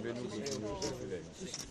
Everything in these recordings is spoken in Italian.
Benvenuti, Giuseppe Renzi.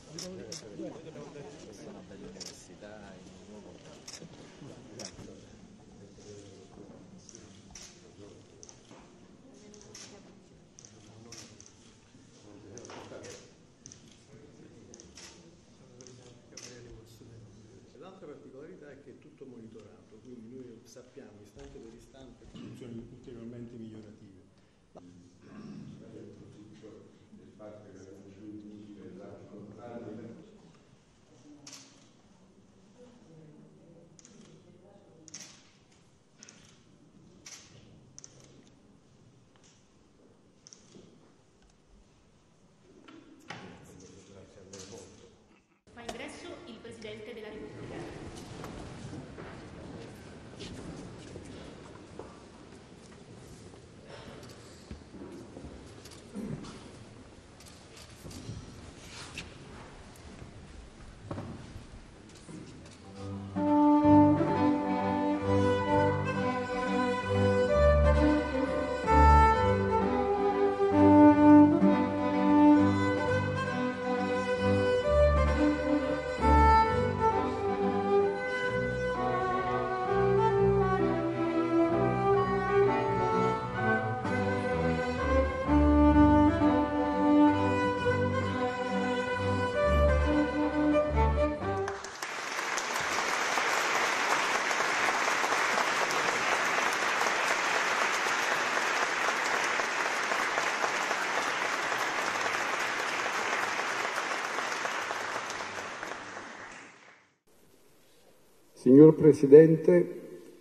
Signor Presidente,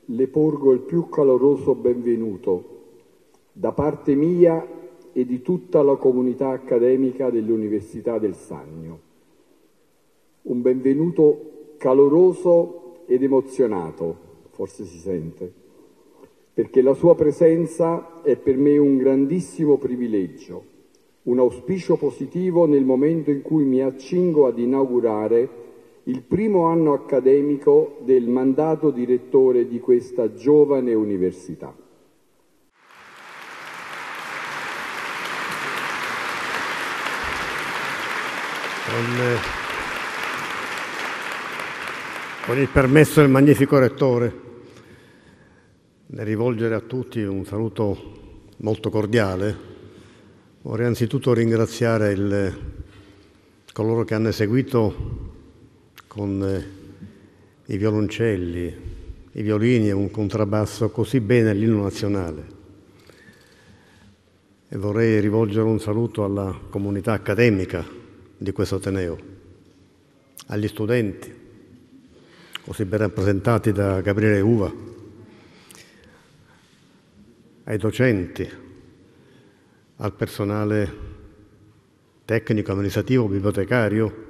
le porgo il più caloroso benvenuto da parte mia e di tutta la comunità accademica dell'Università del Sannio. Un benvenuto caloroso ed emozionato, forse si sente, perché la sua presenza è per me un grandissimo privilegio, un auspicio positivo nel momento in cui mi accingo ad inaugurare il primo anno accademico del mandato di rettore di questa giovane università. Con, eh, con il permesso del magnifico rettore, nel rivolgere a tutti un saluto molto cordiale, vorrei anzitutto ringraziare il, coloro che hanno eseguito con eh, i violoncelli, i violini e un contrabbasso così bene all'inno nazionale. E vorrei rivolgere un saluto alla comunità accademica di questo Ateneo, agli studenti, così ben rappresentati da Gabriele Uva, ai docenti, al personale tecnico, amministrativo, bibliotecario,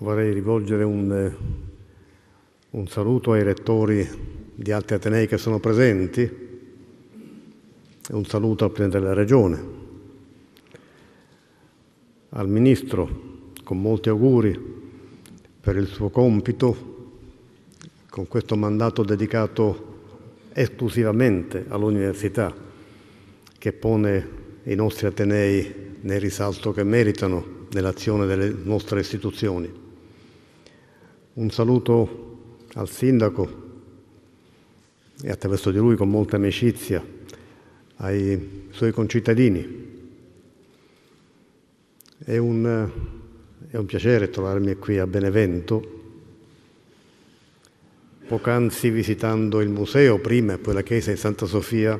vorrei rivolgere un, un saluto ai rettori di altri atenei che sono presenti e un saluto al Presidente della Regione, al Ministro con molti auguri per il suo compito con questo mandato dedicato esclusivamente all'università che pone i nostri Atenei nel risalto che meritano nell'azione delle nostre istituzioni. Un saluto al Sindaco e attraverso di lui con molta amicizia ai suoi concittadini. È un, è un piacere trovarmi qui a Benevento, poc'anzi visitando il museo prima e poi la chiesa di Santa Sofia,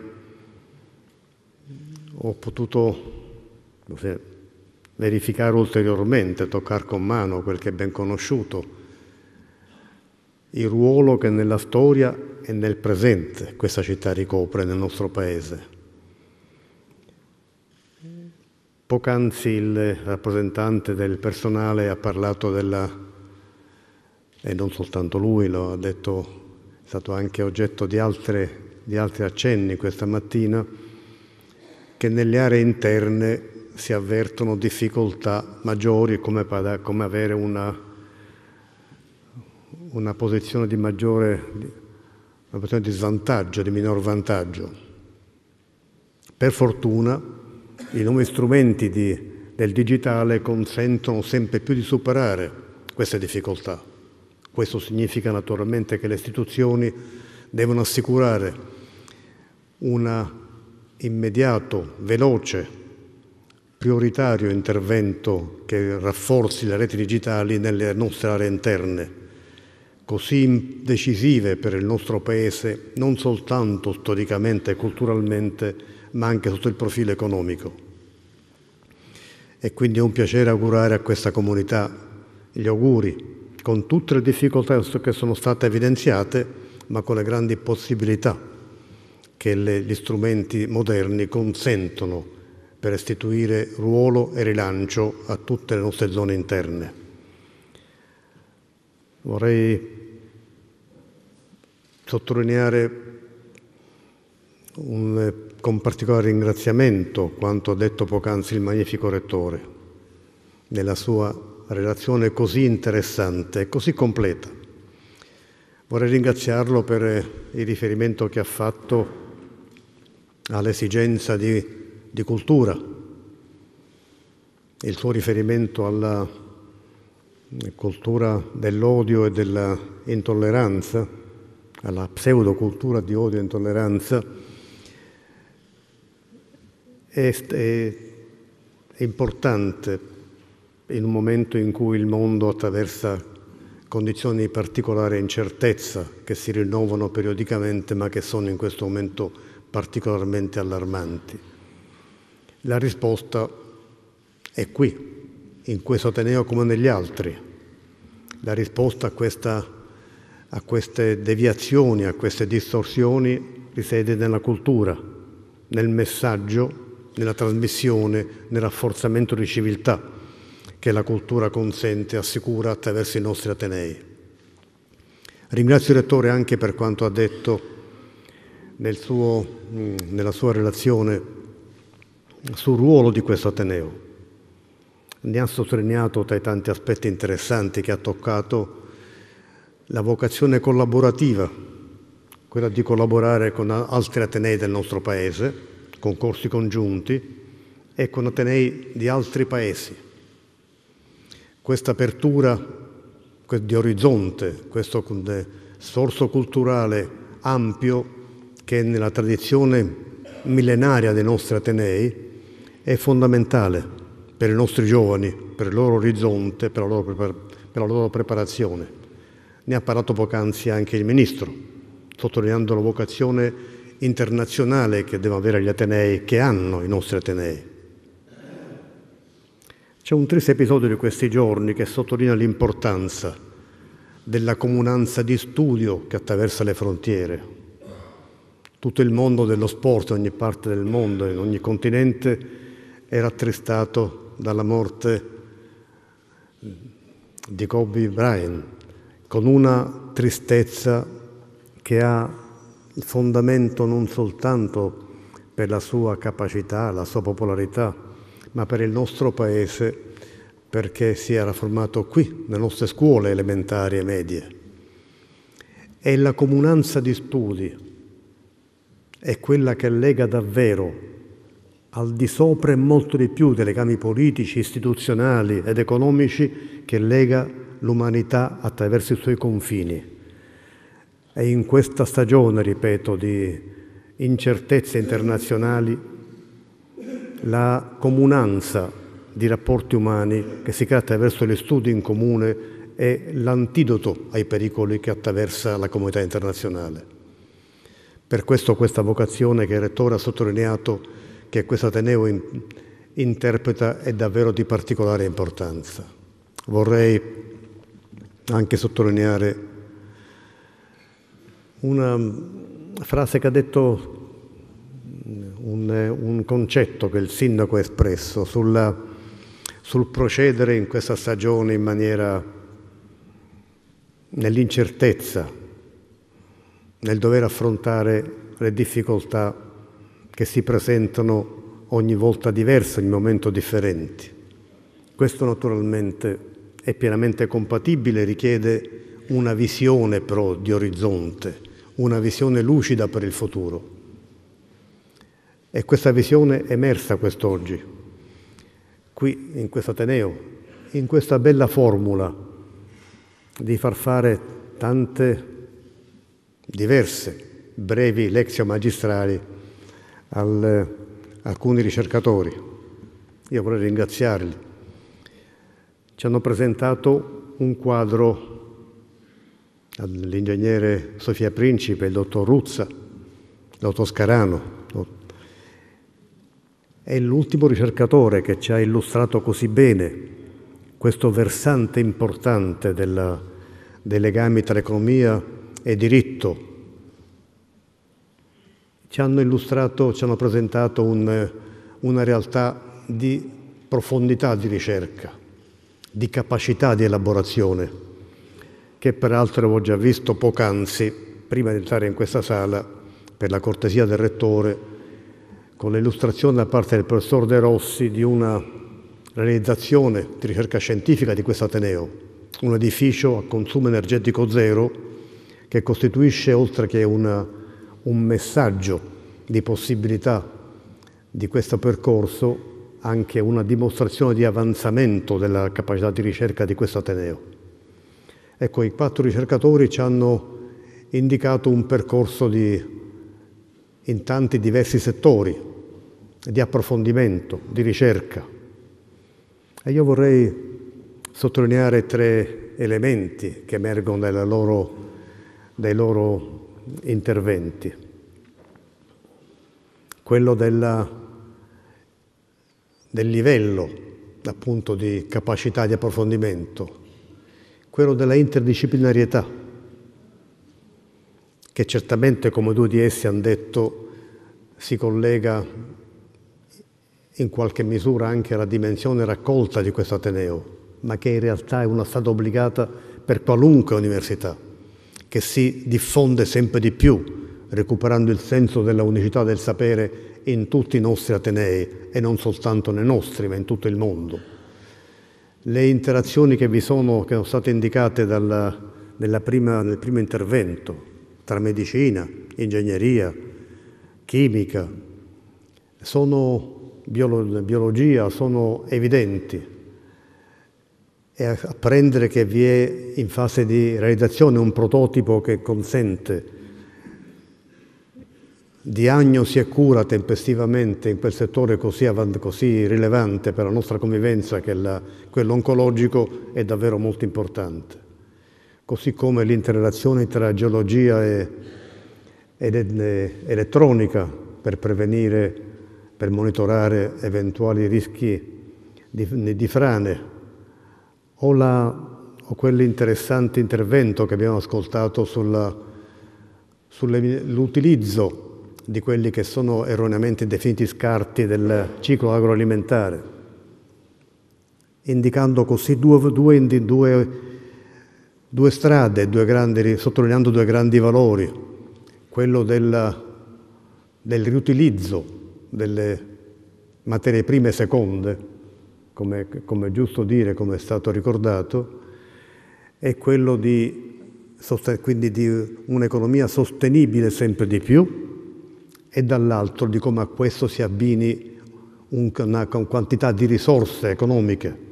ho potuto verificare ulteriormente, toccare con mano quel che è ben conosciuto, il ruolo che nella storia e nel presente questa città ricopre nel nostro paese. Poc'anzi il rappresentante del personale ha parlato della, e non soltanto lui, lo ha detto, è stato anche oggetto di, altre, di altri accenni questa mattina, che nelle aree interne si avvertono difficoltà maggiori come, come avere una una posizione di maggiore, una posizione di svantaggio, di minor vantaggio. Per fortuna i nuovi strumenti di, del digitale consentono sempre più di superare queste difficoltà. Questo significa naturalmente che le istituzioni devono assicurare un immediato, veloce, prioritario intervento che rafforzi le reti digitali nelle nostre aree interne così decisive per il nostro Paese non soltanto storicamente e culturalmente, ma anche sotto il profilo economico. E quindi è un piacere augurare a questa comunità gli auguri, con tutte le difficoltà che sono state evidenziate, ma con le grandi possibilità che le, gli strumenti moderni consentono per restituire ruolo e rilancio a tutte le nostre zone interne. Vorrei sottolineare un, eh, con particolare ringraziamento quanto ha detto poc'anzi il magnifico Rettore nella sua relazione così interessante e così completa. Vorrei ringraziarlo per eh, il riferimento che ha fatto all'esigenza di, di cultura, il suo riferimento alla cultura dell'odio e dell'intolleranza alla pseudocultura di odio e intolleranza, è, è, è importante in un momento in cui il mondo attraversa condizioni di particolare incertezza che si rinnovano periodicamente ma che sono in questo momento particolarmente allarmanti. La risposta è qui, in questo Ateneo come negli altri. La risposta a questa a queste deviazioni, a queste distorsioni risiede nella cultura, nel messaggio, nella trasmissione, nel rafforzamento di civiltà che la cultura consente, e assicura attraverso i nostri Atenei. Ringrazio il Rettore anche per quanto ha detto nel suo, mm, nella sua relazione sul ruolo di questo Ateneo. Ne ha sottolineato tra i tanti aspetti interessanti che ha toccato la vocazione collaborativa, quella di collaborare con altri atenei del nostro paese, con corsi congiunti e con atenei di altri paesi. Questa apertura di orizzonte, questo sforzo culturale ampio che è nella tradizione millenaria dei nostri atenei è fondamentale per i nostri giovani, per il loro orizzonte, per la loro, per la loro preparazione. Ne ha parlato poc'anzi anche il Ministro, sottolineando la vocazione internazionale che devono avere gli Atenei, che hanno i nostri Atenei. C'è un triste episodio di questi giorni che sottolinea l'importanza della comunanza di studio che attraversa le frontiere. Tutto il mondo dello sport, in ogni parte del mondo, in ogni continente, era attristato dalla morte di Kobe Bryant, con una tristezza che ha fondamento non soltanto per la sua capacità, la sua popolarità, ma per il nostro paese perché si era formato qui, nelle nostre scuole elementari e medie. È la comunanza di studi, è quella che lega davvero al di sopra e molto di più dei legami politici, istituzionali ed economici che lega l'umanità attraverso i suoi confini. E in questa stagione, ripeto, di incertezze internazionali la comunanza di rapporti umani che si crea attraverso gli studi in comune è l'antidoto ai pericoli che attraversa la comunità internazionale. Per questo questa vocazione che il Rettore ha sottolineato che questo Ateneo interpreta è davvero di particolare importanza. Vorrei anche sottolineare una frase che ha detto un, un concetto che il sindaco ha espresso sulla, sul procedere in questa stagione in maniera nell'incertezza, nel dover affrontare le difficoltà che si presentano ogni volta diverse, in momento differenti. Questo naturalmente è pienamente compatibile, richiede una visione però di orizzonte, una visione lucida per il futuro. E questa visione è emersa quest'oggi, qui in questo Ateneo, in questa bella formula di far fare tante diverse brevi lezioni magistrali a alcuni ricercatori. Io vorrei ringraziarli ci hanno presentato un quadro all'ingegnere Sofia Principe, il dottor Ruzza, il dottor Scarano. È l'ultimo ricercatore che ci ha illustrato così bene questo versante importante della, dei legami tra economia e diritto. Ci hanno illustrato, ci hanno presentato un, una realtà di profondità di ricerca, di capacità di elaborazione, che peraltro avevo già visto poc'anzi, prima di entrare in questa sala, per la cortesia del Rettore, con l'illustrazione da parte del professor De Rossi di una realizzazione di ricerca scientifica di questo Ateneo, un edificio a consumo energetico zero che costituisce, oltre che una, un messaggio di possibilità di questo percorso, anche una dimostrazione di avanzamento della capacità di ricerca di questo Ateneo. Ecco, i quattro ricercatori ci hanno indicato un percorso di, in tanti diversi settori, di approfondimento, di ricerca. E io vorrei sottolineare tre elementi che emergono loro, dai loro interventi. Quello della del livello appunto di capacità di approfondimento, quello della interdisciplinarietà, che certamente, come due di essi hanno detto, si collega in qualche misura anche alla dimensione raccolta di questo Ateneo, ma che in realtà è una stata obbligata per qualunque università, che si diffonde sempre di più, recuperando il senso della unicità del sapere in tutti i nostri Atenei e non soltanto nei nostri, ma in tutto il mondo. Le interazioni che vi sono, che sono state indicate dal, prima, nel primo intervento, tra medicina, ingegneria, chimica, sono biolo- biologia, sono evidenti e apprendere che vi è in fase di realizzazione un prototipo che consente diagnosi e cura tempestivamente in quel settore così, così rilevante per la nostra convivenza che la, quello oncologico è davvero molto importante. Così come l'interrelazione tra geologia e, ed, ed elettronica per prevenire, per monitorare eventuali rischi di, di frane o, la, o quell'interessante intervento che abbiamo ascoltato sull'utilizzo di quelli che sono erroneamente definiti scarti del ciclo agroalimentare, indicando così due, due, due, due strade, grandi, sottolineando due grandi valori, quello del, del riutilizzo delle materie prime e seconde, come, come è giusto dire, come è stato ricordato, e quello di, quindi di un'economia sostenibile sempre di più, e dall'altro di come a questo si abbini una quantità di risorse economiche.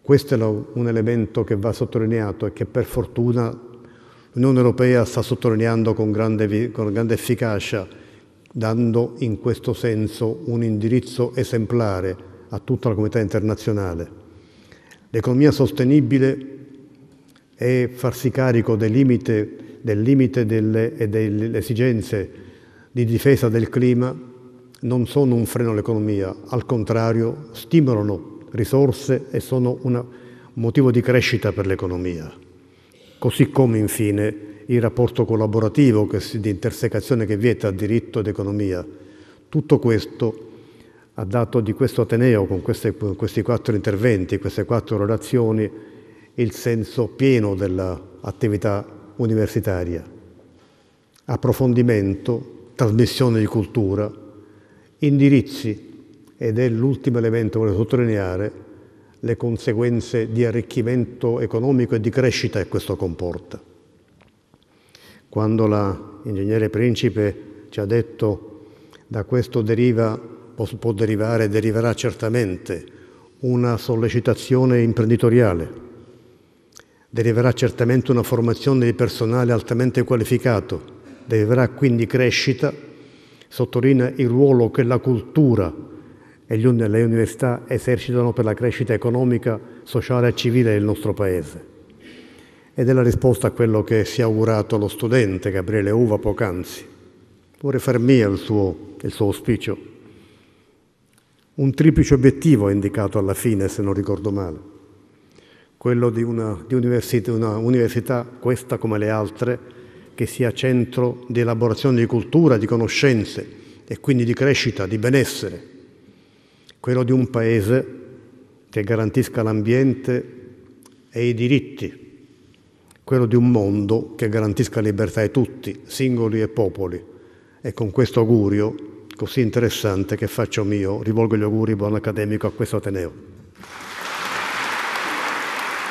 Questo è un elemento che va sottolineato e che per fortuna l'Unione Europea sta sottolineando con grande, con grande efficacia, dando in questo senso un indirizzo esemplare a tutta la comunità internazionale. L'economia sostenibile è farsi carico del limite, del limite delle, e delle esigenze di difesa del clima non sono un freno all'economia, al contrario stimolano risorse e sono un motivo di crescita per l'economia. Così come infine il rapporto collaborativo si, di intersecazione che vieta diritto ed economia. Tutto questo ha dato di questo Ateneo, con, queste, con questi quattro interventi, queste quattro relazioni, il senso pieno dell'attività universitaria. Approfondimento, trasmissione di cultura, indirizzi, ed è l'ultimo elemento che voglio sottolineare, le conseguenze di arricchimento economico e di crescita che questo comporta. Quando l'ingegnere Principe ci ha detto da questo deriva, può derivare, deriverà certamente una sollecitazione imprenditoriale, deriverà certamente una formazione di personale altamente qualificato, deriverà quindi crescita, sottolinea il ruolo che la cultura e le università esercitano per la crescita economica, sociale e civile del nostro Paese. Ed è la risposta a quello che si è augurato lo studente Gabriele Uva poc'anzi. Vorrei far mia il suo, il suo auspicio. Un triplice obiettivo è indicato alla fine, se non ricordo male. Quello di, una, di università, una università, questa come le altre, che sia centro di elaborazione di cultura, di conoscenze e quindi di crescita, di benessere. Quello di un paese che garantisca l'ambiente e i diritti. Quello di un mondo che garantisca libertà ai tutti, singoli e popoli. E con questo augurio così interessante che faccio mio, rivolgo gli auguri buon accademico a questo Ateneo.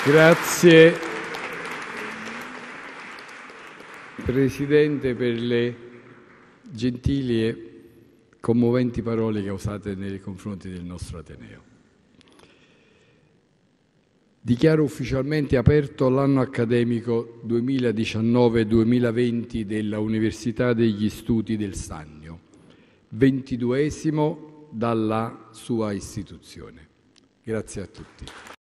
Grazie. Presidente, per le gentili e commoventi parole che ha usate nei confronti del nostro Ateneo. Dichiaro ufficialmente aperto l'anno accademico 2019-2020 della Università degli Studi del Sannio, ventiduesimo dalla sua istituzione. Grazie a tutti.